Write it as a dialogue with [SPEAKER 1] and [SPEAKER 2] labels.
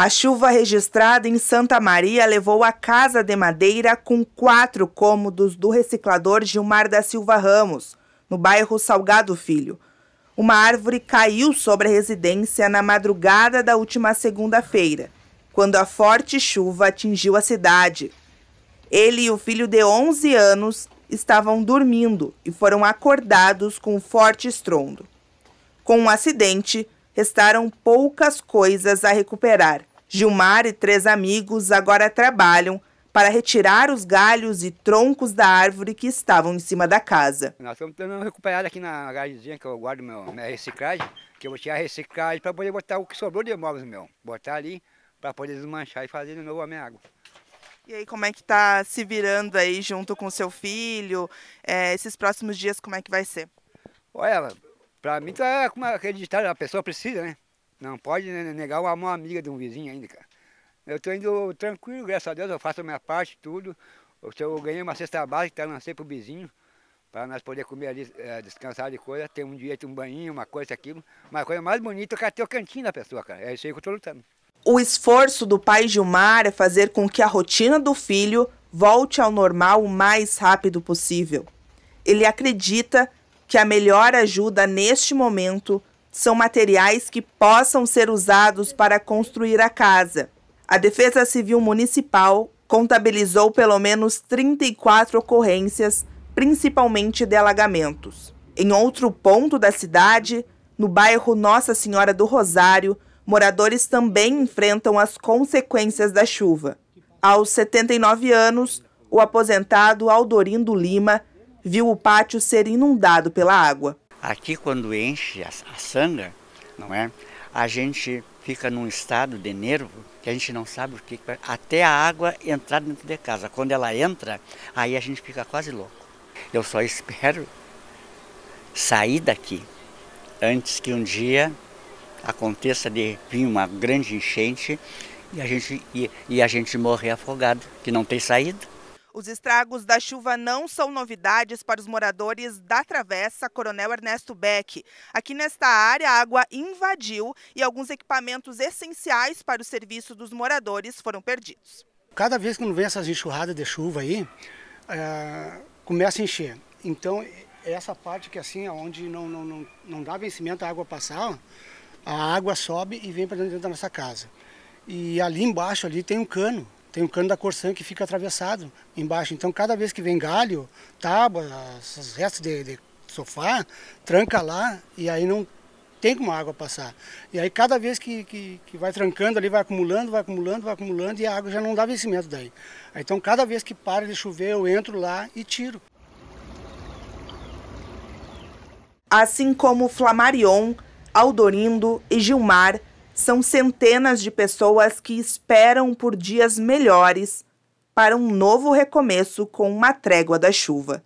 [SPEAKER 1] A chuva registrada em Santa Maria levou a casa de madeira com quatro cômodos do reciclador Gilmar da Silva Ramos, no bairro Salgado Filho. Uma árvore caiu sobre a residência na madrugada da última segunda-feira, quando a forte chuva atingiu a cidade. Ele e o filho de 11 anos estavam dormindo e foram acordados com um forte estrondo. Com o um acidente, restaram poucas coisas a recuperar Gilmar e três amigos agora trabalham para retirar os galhos e troncos da árvore que estavam em cima da casa.
[SPEAKER 2] Nós estamos tentando recuperar aqui na garagemzinha que eu guardo meu, minha reciclagem, que eu vou tirar a reciclagem para poder botar o que sobrou de móveis meu, botar ali para poder desmanchar e fazer de novo a minha água.
[SPEAKER 1] E aí, como é que está se virando aí junto com seu filho? É, esses próximos dias, como é que vai ser? Olha,
[SPEAKER 2] para mim tá como acreditar, a pessoa precisa, né? Não pode negar uma amor, amiga de um vizinho ainda, cara. Eu estou indo tranquilo, graças a Deus, eu faço a minha parte, tudo. Eu, eu ganhei uma cesta básica, tá, lancei pro vizinho, para nós poder comer ali, é, descansar de coisa, ter um direito, um banho, uma coisa, aquilo. Mas a coisa mais bonita é ter o cantinho da pessoa, cara. É isso aí que eu estou lutando.
[SPEAKER 1] O esforço do pai Gilmar é fazer com que a rotina do filho volte ao normal o mais rápido possível. Ele acredita que a melhor ajuda neste momento são materiais que possam ser usados para construir a casa. A Defesa Civil Municipal contabilizou pelo menos 34 ocorrências, principalmente de alagamentos. Em outro ponto da cidade, no bairro Nossa Senhora do Rosário, moradores também enfrentam as consequências da chuva. Aos 79 anos, o aposentado Aldorindo Lima viu o pátio ser inundado pela água.
[SPEAKER 3] Aqui quando enche a, a sanga, não é? A gente fica num estado de nervo que a gente não sabe o que até a água entrar dentro de casa. Quando ela entra, aí a gente fica quase louco. Eu só espero sair daqui antes que um dia aconteça de vir uma grande enchente e a gente, e, e a gente morrer afogado, que não tem saída.
[SPEAKER 1] Os estragos da chuva não são novidades para os moradores da Travessa Coronel Ernesto Beck. Aqui nesta área, a água invadiu e alguns equipamentos essenciais para o serviço dos moradores foram perdidos.
[SPEAKER 4] Cada vez que não vem essas enxurradas de chuva aí, é, começa a encher. Então,
[SPEAKER 1] é essa parte que assim, onde não, não, não,
[SPEAKER 4] não dá vencimento a água passar, a água sobe e vem para dentro da nossa casa. E ali embaixo ali tem um cano tem um cano da corção que fica atravessado embaixo. Então, cada vez que vem galho, tábua, restos de, de sofá, tranca lá e aí não tem como a água passar. E aí cada vez que, que, que, vai trancando ali, vai acumulando, vai acumulando, vai acumulando e a água já não dá vencimento daí. Então cada vez que para de chover, eu
[SPEAKER 1] entro lá e tiro. Assim como Flamarion, Aldorindo e Gilmar são centenas de pessoas que esperam por dias melhores para um novo recomeço com uma trégua da chuva.